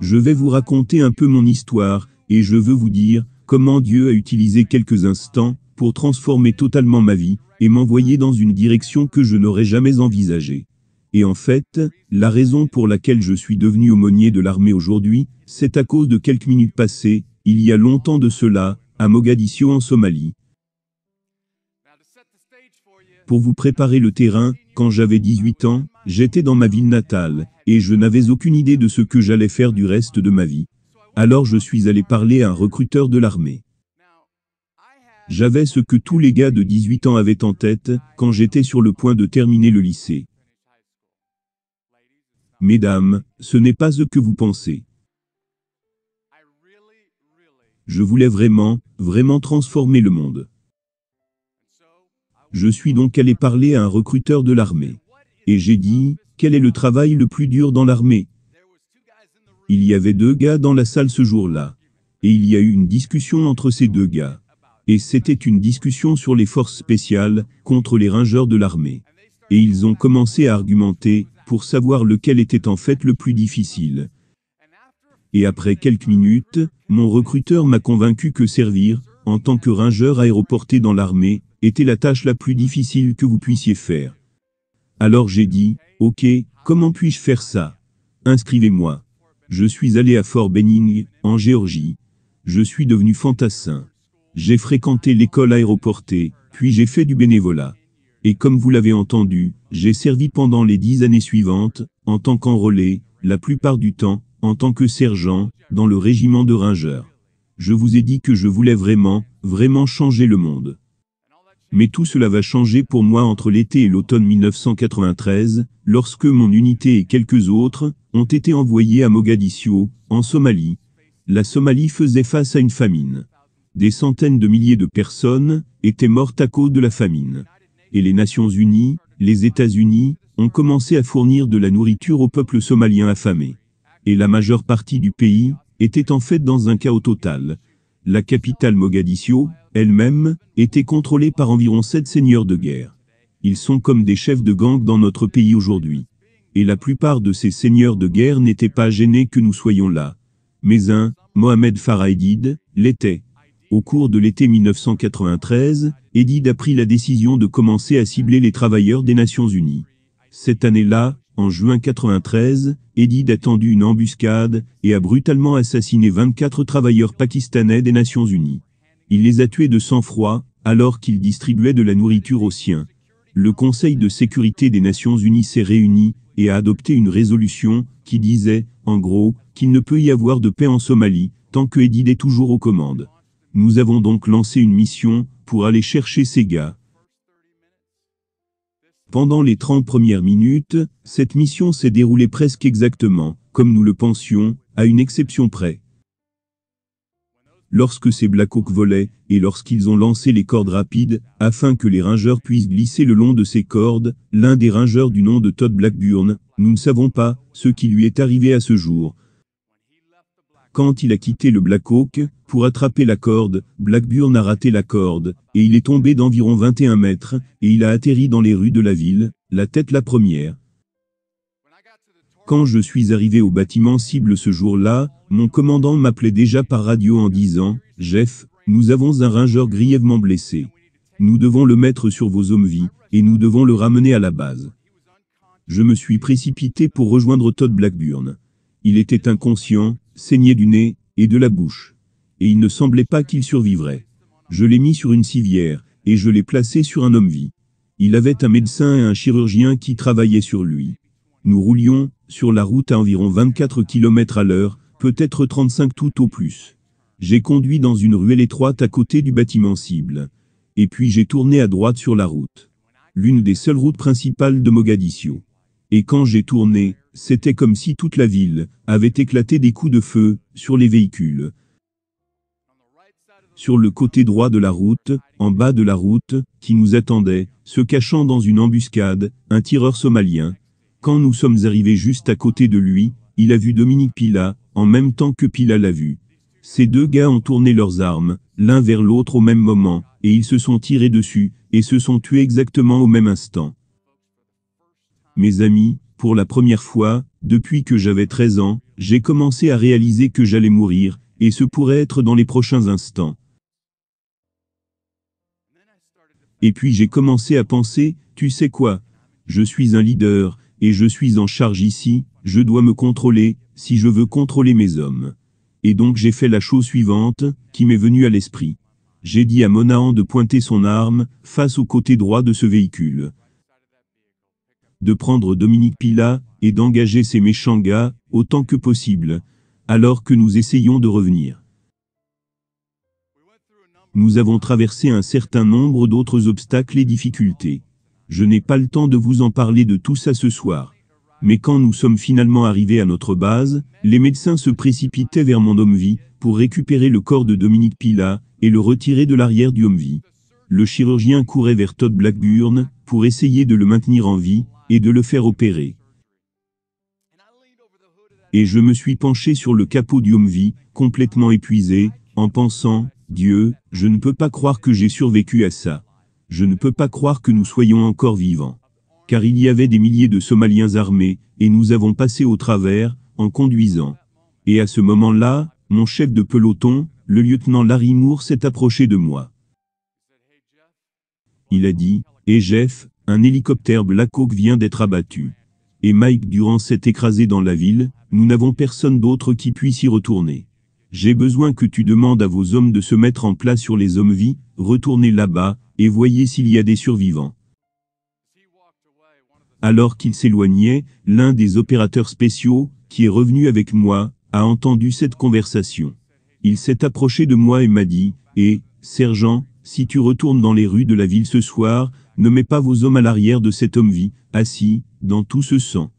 Je vais vous raconter un peu mon histoire, et je veux vous dire comment Dieu a utilisé quelques instants pour transformer totalement ma vie et m'envoyer dans une direction que je n'aurais jamais envisagée. Et en fait, la raison pour laquelle je suis devenu aumônier de l'armée aujourd'hui, c'est à cause de quelques minutes passées, il y a longtemps de cela, à Mogadiscio en Somalie. Pour vous préparer le terrain, quand j'avais 18 ans, j'étais dans ma ville natale, et je n'avais aucune idée de ce que j'allais faire du reste de ma vie. Alors je suis allé parler à un recruteur de l'armée. J'avais ce que tous les gars de 18 ans avaient en tête, quand j'étais sur le point de terminer le lycée. Mesdames, ce n'est pas ce que vous pensez. Je voulais vraiment, vraiment transformer le monde. Je suis donc allé parler à un recruteur de l'armée. Et j'ai dit, quel est le travail le plus dur dans l'armée Il y avait deux gars dans la salle ce jour-là. Et il y a eu une discussion entre ces deux gars. Et c'était une discussion sur les forces spéciales, contre les ringeurs de l'armée. Et ils ont commencé à argumenter, pour savoir lequel était en fait le plus difficile. Et après quelques minutes, mon recruteur m'a convaincu que servir, en tant que ringeur aéroporté dans l'armée, était la tâche la plus difficile que vous puissiez faire. Alors j'ai dit, ok, comment puis-je faire ça Inscrivez-moi. Je suis allé à Fort Benning, en Géorgie. Je suis devenu fantassin. J'ai fréquenté l'école aéroportée, puis j'ai fait du bénévolat. Et comme vous l'avez entendu, j'ai servi pendant les dix années suivantes, en tant qu'enrôlé, la plupart du temps, en tant que sergent, dans le régiment de Ringeurs. Je vous ai dit que je voulais vraiment, vraiment changer le monde. Mais tout cela va changer pour moi entre l'été et l'automne 1993, lorsque mon unité et quelques autres ont été envoyés à Mogadiscio, en Somalie. La Somalie faisait face à une famine. Des centaines de milliers de personnes étaient mortes à cause de la famine. Et les Nations Unies, les États-Unis, ont commencé à fournir de la nourriture au peuple somalien affamé. Et la majeure partie du pays était en fait dans un chaos total. La capitale Mogadiscio, elle-même, était contrôlée par environ sept seigneurs de guerre. Ils sont comme des chefs de gang dans notre pays aujourd'hui. Et la plupart de ces seigneurs de guerre n'étaient pas gênés que nous soyons là. Mais un, Mohamed Edid, l'était. Au cours de l'été 1993, Edid a pris la décision de commencer à cibler les travailleurs des Nations Unies. Cette année-là, en juin 1993, Edid a tendu une embuscade et a brutalement assassiné 24 travailleurs pakistanais des Nations Unies. Il les a tués de sang-froid, alors qu'il distribuait de la nourriture aux siens. Le Conseil de sécurité des Nations Unies s'est réuni et a adopté une résolution qui disait, en gros, qu'il ne peut y avoir de paix en Somalie tant que Edid est toujours aux commandes. Nous avons donc lancé une mission pour aller chercher ces gars. Pendant les 30 premières minutes, cette mission s'est déroulée presque exactement, comme nous le pensions, à une exception près lorsque ces Blackhawks volaient, et lorsqu'ils ont lancé les cordes rapides, afin que les ringeurs puissent glisser le long de ces cordes, l'un des ringeurs du nom de Todd Blackburn, nous ne savons pas ce qui lui est arrivé à ce jour. Quand il a quitté le Blackhawk, pour attraper la corde, Blackburn a raté la corde, et il est tombé d'environ 21 mètres, et il a atterri dans les rues de la ville, la tête la première. Quand je suis arrivé au bâtiment cible ce jour-là, mon commandant m'appelait déjà par radio en disant « Jeff, nous avons un ringeur grièvement blessé. Nous devons le mettre sur vos hommes vie et nous devons le ramener à la base. » Je me suis précipité pour rejoindre Todd Blackburn. Il était inconscient, saigné du nez et de la bouche. Et il ne semblait pas qu'il survivrait. Je l'ai mis sur une civière, et je l'ai placé sur un homme-vie. Il avait un médecin et un chirurgien qui travaillaient sur lui. Nous roulions, sur la route à environ 24 km à l'heure, peut-être 35 tout au plus. J'ai conduit dans une ruelle étroite à côté du bâtiment cible. Et puis j'ai tourné à droite sur la route. L'une des seules routes principales de Mogadiscio. Et quand j'ai tourné, c'était comme si toute la ville avait éclaté des coups de feu sur les véhicules. Sur le côté droit de la route, en bas de la route, qui nous attendait, se cachant dans une embuscade, un tireur somalien, quand nous sommes arrivés juste à côté de lui, il a vu Dominique Pila, en même temps que Pila l'a vu. Ces deux gars ont tourné leurs armes, l'un vers l'autre au même moment, et ils se sont tirés dessus, et se sont tués exactement au même instant. Mes amis, pour la première fois, depuis que j'avais 13 ans, j'ai commencé à réaliser que j'allais mourir, et ce pourrait être dans les prochains instants. Et puis j'ai commencé à penser, tu sais quoi, je suis un leader, et je suis en charge ici, je dois me contrôler, si je veux contrôler mes hommes. Et donc j'ai fait la chose suivante, qui m'est venue à l'esprit. J'ai dit à Monahan de pointer son arme, face au côté droit de ce véhicule. De prendre Dominique Pila, et d'engager ces méchants gars, autant que possible, alors que nous essayons de revenir. Nous avons traversé un certain nombre d'autres obstacles et difficultés. Je n'ai pas le temps de vous en parler de tout ça ce soir. Mais quand nous sommes finalement arrivés à notre base, les médecins se précipitaient vers mon homme-vie, pour récupérer le corps de Dominique Pila et le retirer de l'arrière du homme-vie. Le chirurgien courait vers Todd Blackburn pour essayer de le maintenir en vie et de le faire opérer. Et je me suis penché sur le capot du homme-vie, complètement épuisé, en pensant, Dieu, je ne peux pas croire que j'ai survécu à ça. Je ne peux pas croire que nous soyons encore vivants. Car il y avait des milliers de Somaliens armés, et nous avons passé au travers, en conduisant. Et à ce moment-là, mon chef de peloton, le lieutenant Larry Moore s'est approché de moi. Il a dit, et eh, Jeff, un hélicoptère Black Hawk vient d'être abattu. Et Mike Durant s'est écrasé dans la ville, nous n'avons personne d'autre qui puisse y retourner. J'ai besoin que tu demandes à vos hommes de se mettre en place sur les hommes vie retournez là-bas, et voyez s'il y a des survivants. Alors qu'il s'éloignait, l'un des opérateurs spéciaux, qui est revenu avec moi, a entendu cette conversation. Il s'est approché de moi et m'a dit, et, eh, sergent, si tu retournes dans les rues de la ville ce soir, ne mets pas vos hommes à l'arrière de cet homme-vie, assis, dans tout ce sang.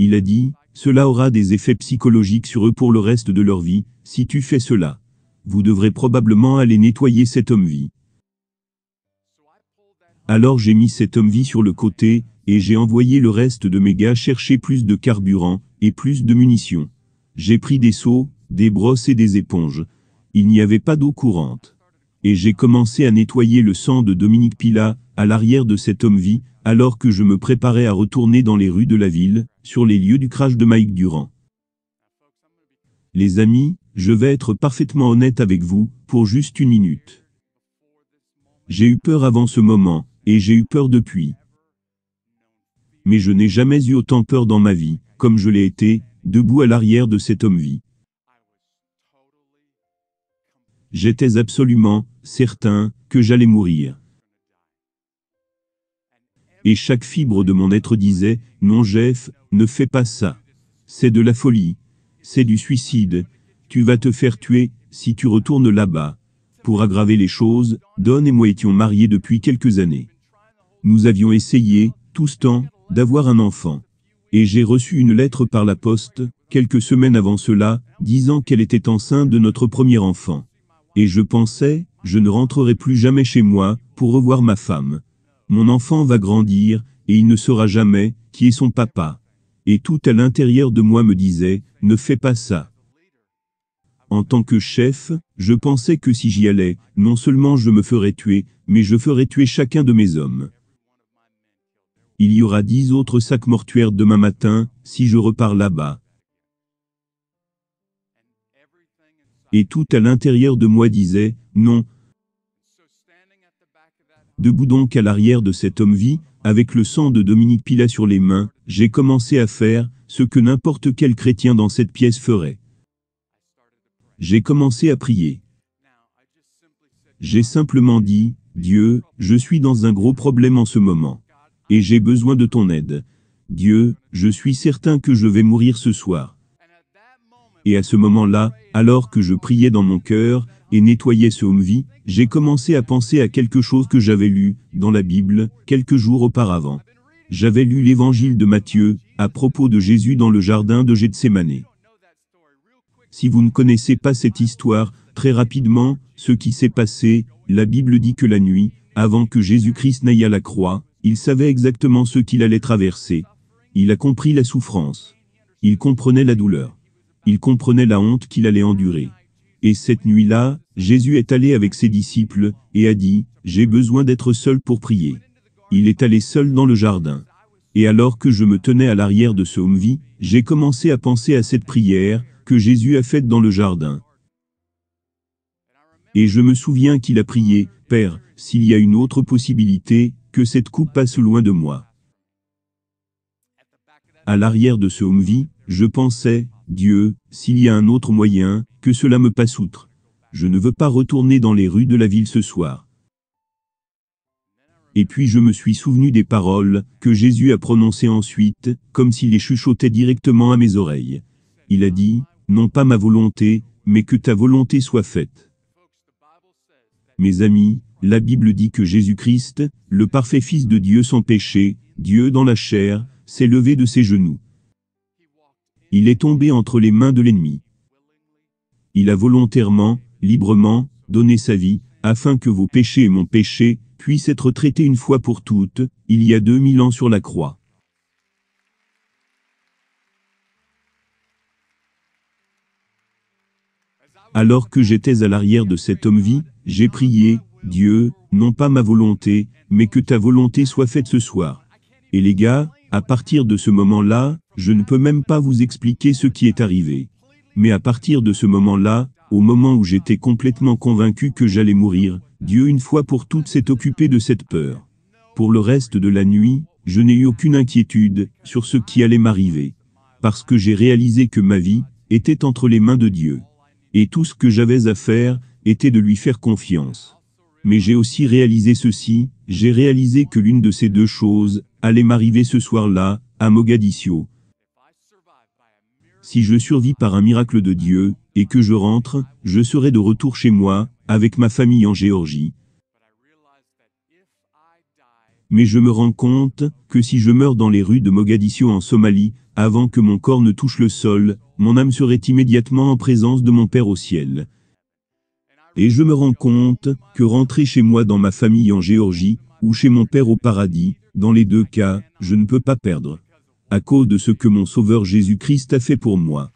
Il a dit, cela aura des effets psychologiques sur eux pour le reste de leur vie, si tu fais cela. Vous devrez probablement aller nettoyer cet homme-vie. Alors j'ai mis cet homme-vie sur le côté, et j'ai envoyé le reste de mes gars chercher plus de carburant, et plus de munitions. J'ai pris des seaux, des brosses et des éponges. Il n'y avait pas d'eau courante et j'ai commencé à nettoyer le sang de Dominique Pila, à l'arrière de cet homme-vie, alors que je me préparais à retourner dans les rues de la ville, sur les lieux du crash de Mike Durand. Les amis, je vais être parfaitement honnête avec vous, pour juste une minute. J'ai eu peur avant ce moment, et j'ai eu peur depuis. Mais je n'ai jamais eu autant peur dans ma vie, comme je l'ai été, debout à l'arrière de cet homme-vie. J'étais absolument certain que j'allais mourir. Et chaque fibre de mon être disait, non Jeff, ne fais pas ça. C'est de la folie. C'est du suicide. Tu vas te faire tuer, si tu retournes là-bas. Pour aggraver les choses, Don et moi étions mariés depuis quelques années. Nous avions essayé, tout ce temps, d'avoir un enfant. Et j'ai reçu une lettre par la poste, quelques semaines avant cela, disant qu'elle était enceinte de notre premier enfant. Et je pensais, je ne rentrerai plus jamais chez moi, pour revoir ma femme. Mon enfant va grandir, et il ne saura jamais, qui est son papa. Et tout à l'intérieur de moi me disait, ne fais pas ça. En tant que chef, je pensais que si j'y allais, non seulement je me ferais tuer, mais je ferais tuer chacun de mes hommes. Il y aura dix autres sacs mortuaires demain matin, si je repars là-bas. et tout à l'intérieur de moi disait, non. Debout donc à l'arrière de cet homme-vie, avec le sang de Dominique Pila sur les mains, j'ai commencé à faire ce que n'importe quel chrétien dans cette pièce ferait. J'ai commencé à prier. J'ai simplement dit, Dieu, je suis dans un gros problème en ce moment. Et j'ai besoin de ton aide. Dieu, je suis certain que je vais mourir ce soir et à ce moment-là, alors que je priais dans mon cœur, et nettoyais ce homme vie, j'ai commencé à penser à quelque chose que j'avais lu, dans la Bible, quelques jours auparavant. J'avais lu l'évangile de Matthieu, à propos de Jésus dans le jardin de Gethsemane. Si vous ne connaissez pas cette histoire, très rapidement, ce qui s'est passé, la Bible dit que la nuit, avant que Jésus-Christ n'aille à la croix, il savait exactement ce qu'il allait traverser. Il a compris la souffrance. Il comprenait la douleur il comprenait la honte qu'il allait endurer. Et cette nuit-là, Jésus est allé avec ses disciples, et a dit, J'ai besoin d'être seul pour prier. Il est allé seul dans le jardin. Et alors que je me tenais à l'arrière de ce homme-vie, j'ai commencé à penser à cette prière, que Jésus a faite dans le jardin. Et je me souviens qu'il a prié, Père, s'il y a une autre possibilité, que cette coupe passe loin de moi. À l'arrière de ce homme-vie, je pensais, Dieu, s'il y a un autre moyen, que cela me passe outre. Je ne veux pas retourner dans les rues de la ville ce soir. Et puis je me suis souvenu des paroles que Jésus a prononcées ensuite, comme s'il les chuchotait directement à mes oreilles. Il a dit, non pas ma volonté, mais que ta volonté soit faite. Mes amis, la Bible dit que Jésus-Christ, le parfait Fils de Dieu sans péché, Dieu dans la chair, s'est levé de ses genoux. Il est tombé entre les mains de l'ennemi. Il a volontairement, librement, donné sa vie, afin que vos péchés et mon péché puissent être traités une fois pour toutes, il y a deux ans sur la croix. Alors que j'étais à l'arrière de cet homme-vie, j'ai prié, Dieu, non pas ma volonté, mais que ta volonté soit faite ce soir. Et les gars, à partir de ce moment-là, je ne peux même pas vous expliquer ce qui est arrivé. Mais à partir de ce moment-là, au moment où j'étais complètement convaincu que j'allais mourir, Dieu une fois pour toutes s'est occupé de cette peur. Pour le reste de la nuit, je n'ai eu aucune inquiétude sur ce qui allait m'arriver. Parce que j'ai réalisé que ma vie était entre les mains de Dieu. Et tout ce que j'avais à faire était de lui faire confiance mais j'ai aussi réalisé ceci, j'ai réalisé que l'une de ces deux choses allait m'arriver ce soir-là, à Mogadiscio. Si je survis par un miracle de Dieu, et que je rentre, je serai de retour chez moi, avec ma famille en Géorgie. Mais je me rends compte que si je meurs dans les rues de Mogadiscio en Somalie, avant que mon corps ne touche le sol, mon âme serait immédiatement en présence de mon Père au ciel. Et je me rends compte que rentrer chez moi dans ma famille en Géorgie, ou chez mon père au paradis, dans les deux cas, je ne peux pas perdre. À cause de ce que mon Sauveur Jésus-Christ a fait pour moi.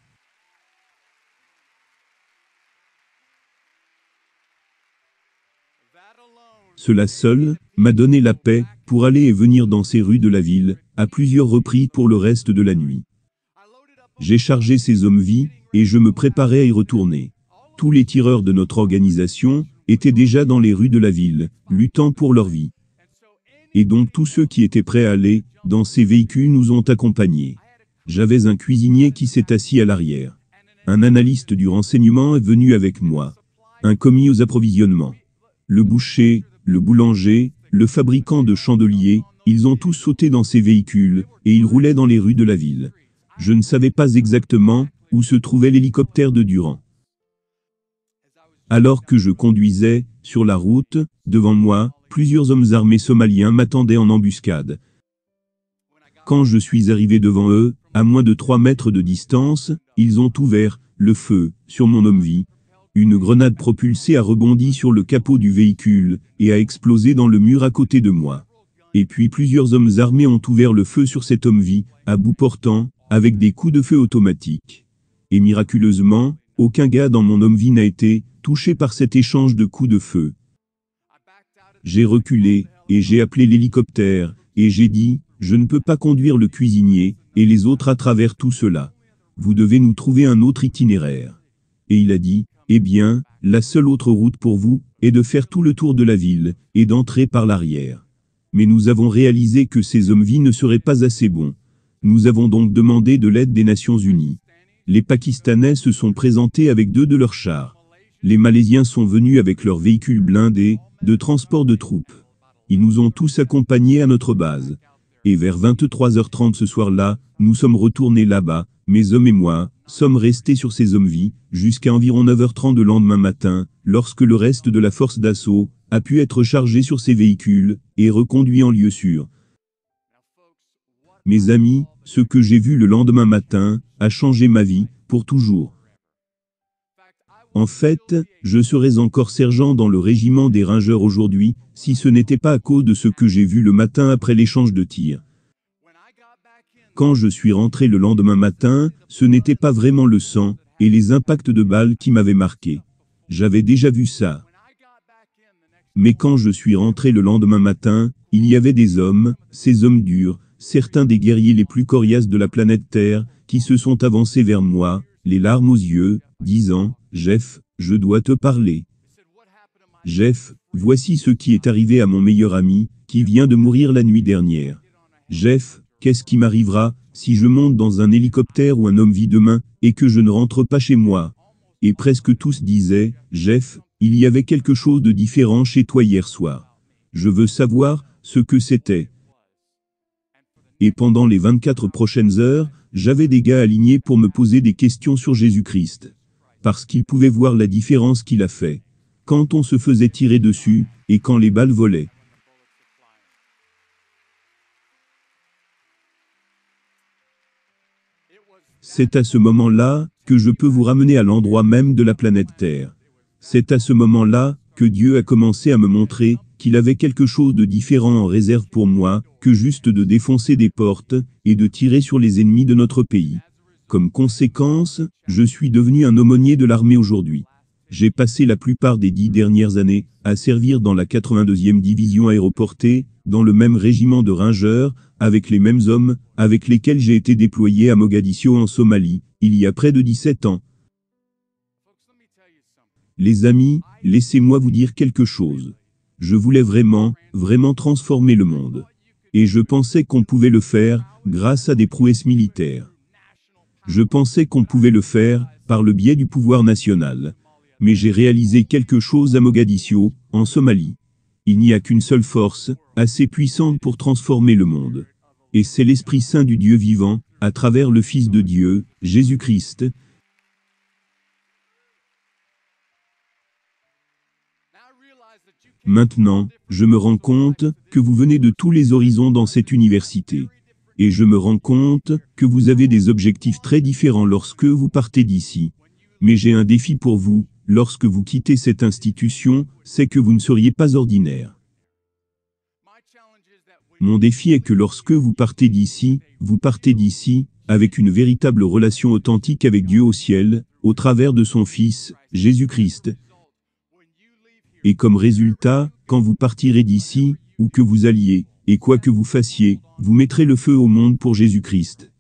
Cela seul m'a donné la paix pour aller et venir dans ces rues de la ville, à plusieurs reprises pour le reste de la nuit. J'ai chargé ces hommes vie et je me préparais à y retourner. Tous les tireurs de notre organisation étaient déjà dans les rues de la ville, luttant pour leur vie. Et donc tous ceux qui étaient prêts à aller dans ces véhicules nous ont accompagnés. J'avais un cuisinier qui s'est assis à l'arrière. Un analyste du renseignement est venu avec moi. Un commis aux approvisionnements. Le boucher, le boulanger, le fabricant de chandeliers, ils ont tous sauté dans ces véhicules, et ils roulaient dans les rues de la ville. Je ne savais pas exactement où se trouvait l'hélicoptère de Durand. Alors que je conduisais, sur la route, devant moi, plusieurs hommes armés somaliens m'attendaient en embuscade. Quand je suis arrivé devant eux, à moins de 3 mètres de distance, ils ont ouvert, le feu, sur mon homme-vie. Une grenade propulsée a rebondi sur le capot du véhicule, et a explosé dans le mur à côté de moi. Et puis plusieurs hommes armés ont ouvert le feu sur cet homme-vie, à bout portant, avec des coups de feu automatiques. Et miraculeusement, aucun gars dans mon homme vie n'a été touché par cet échange de coups de feu. J'ai reculé, et j'ai appelé l'hélicoptère, et j'ai dit, je ne peux pas conduire le cuisinier, et les autres à travers tout cela. Vous devez nous trouver un autre itinéraire. Et il a dit, eh bien, la seule autre route pour vous, est de faire tout le tour de la ville, et d'entrer par l'arrière. Mais nous avons réalisé que ces hommes vie ne seraient pas assez bons. Nous avons donc demandé de l'aide des Nations Unies les Pakistanais se sont présentés avec deux de leurs chars. Les Malaisiens sont venus avec leurs véhicules blindés, de transport de troupes. Ils nous ont tous accompagnés à notre base. Et vers 23h30 ce soir-là, nous sommes retournés là-bas, mes hommes et moi, sommes restés sur ces hommes vie jusqu'à environ 9h30 le lendemain matin, lorsque le reste de la force d'assaut a pu être chargé sur ces véhicules et reconduit en lieu sûr. Mes amis, ce que j'ai vu le lendemain matin a changé ma vie, pour toujours. En fait, je serais encore sergent dans le régiment des ringeurs aujourd'hui, si ce n'était pas à cause de ce que j'ai vu le matin après l'échange de tir. Quand je suis rentré le lendemain matin, ce n'était pas vraiment le sang et les impacts de balles qui m'avaient marqué. J'avais déjà vu ça. Mais quand je suis rentré le lendemain matin, il y avait des hommes, ces hommes durs, certains des guerriers les plus coriaces de la planète Terre, qui se sont avancés vers moi, les larmes aux yeux, disant, Jeff, je dois te parler. Jeff, voici ce qui est arrivé à mon meilleur ami, qui vient de mourir la nuit dernière. Jeff, qu'est-ce qui m'arrivera, si je monte dans un hélicoptère ou un homme vit demain, et que je ne rentre pas chez moi Et presque tous disaient, Jeff, il y avait quelque chose de différent chez toi hier soir. Je veux savoir, ce que c'était et pendant les 24 prochaines heures, j'avais des gars alignés pour me poser des questions sur Jésus-Christ. Parce qu'ils pouvaient voir la différence qu'il a fait. Quand on se faisait tirer dessus, et quand les balles volaient. C'est à ce moment-là, que je peux vous ramener à l'endroit même de la planète Terre. C'est à ce moment-là, que Dieu a commencé à me montrer, qu'il avait quelque chose de différent en réserve pour moi, que juste de défoncer des portes, et de tirer sur les ennemis de notre pays. Comme conséquence, je suis devenu un aumônier de l'armée aujourd'hui. J'ai passé la plupart des dix dernières années à servir dans la 82e division aéroportée, dans le même régiment de ringeurs, avec les mêmes hommes, avec lesquels j'ai été déployé à Mogadiscio en Somalie, il y a près de 17 ans. Les amis, laissez-moi vous dire quelque chose. Je voulais vraiment, vraiment transformer le monde. Et je pensais qu'on pouvait le faire, grâce à des prouesses militaires. Je pensais qu'on pouvait le faire, par le biais du pouvoir national. Mais j'ai réalisé quelque chose à Mogadiscio, en Somalie. Il n'y a qu'une seule force, assez puissante pour transformer le monde. Et c'est l'Esprit Saint du Dieu vivant, à travers le Fils de Dieu, Jésus-Christ, Maintenant, je me rends compte que vous venez de tous les horizons dans cette université. Et je me rends compte que vous avez des objectifs très différents lorsque vous partez d'ici. Mais j'ai un défi pour vous, lorsque vous quittez cette institution, c'est que vous ne seriez pas ordinaire. Mon défi est que lorsque vous partez d'ici, vous partez d'ici, avec une véritable relation authentique avec Dieu au ciel, au travers de son Fils, Jésus-Christ, et comme résultat, quand vous partirez d'ici, ou que vous alliez, et quoi que vous fassiez, vous mettrez le feu au monde pour Jésus-Christ.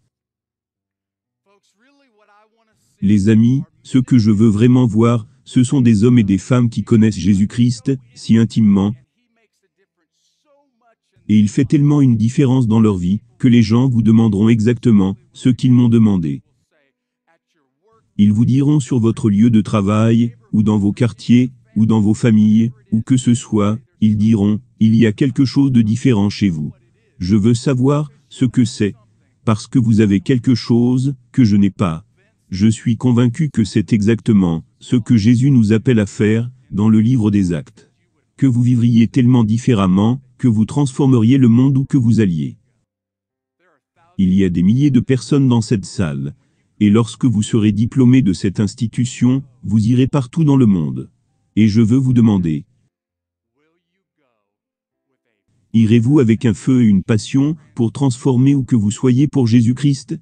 Les amis, ce que je veux vraiment voir, ce sont des hommes et des femmes qui connaissent Jésus-Christ, si intimement, et il fait tellement une différence dans leur vie, que les gens vous demanderont exactement ce qu'ils m'ont demandé. Ils vous diront sur votre lieu de travail, ou dans vos quartiers, ou dans vos familles, ou que ce soit, ils diront, il y a quelque chose de différent chez vous. Je veux savoir ce que c'est, parce que vous avez quelque chose que je n'ai pas. Je suis convaincu que c'est exactement ce que Jésus nous appelle à faire dans le livre des actes. Que vous vivriez tellement différemment, que vous transformeriez le monde où que vous alliez. Il y a des milliers de personnes dans cette salle, et lorsque vous serez diplômé de cette institution, vous irez partout dans le monde et je veux vous demander, irez-vous avec un feu et une passion pour transformer où que vous soyez pour Jésus-Christ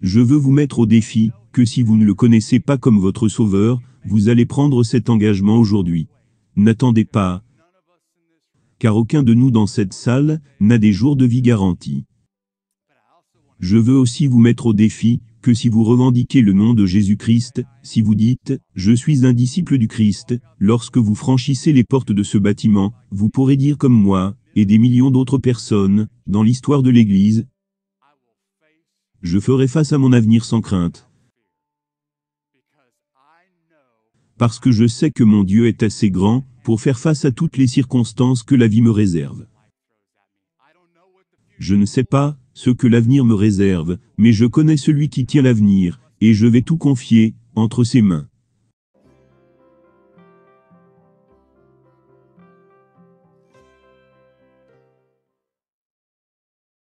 Je veux vous mettre au défi que si vous ne le connaissez pas comme votre Sauveur, vous allez prendre cet engagement aujourd'hui. N'attendez pas, car aucun de nous dans cette salle n'a des jours de vie garantis. Je veux aussi vous mettre au défi que si vous revendiquez le nom de Jésus-Christ, si vous dites « Je suis un disciple du Christ », lorsque vous franchissez les portes de ce bâtiment, vous pourrez dire comme moi, et des millions d'autres personnes, dans l'histoire de l'Église, « Je ferai face à mon avenir sans crainte. » Parce que je sais que mon Dieu est assez grand, pour faire face à toutes les circonstances que la vie me réserve. Je ne sais pas, ce que l'avenir me réserve, mais je connais celui qui tient l'avenir, et je vais tout confier, entre ses mains.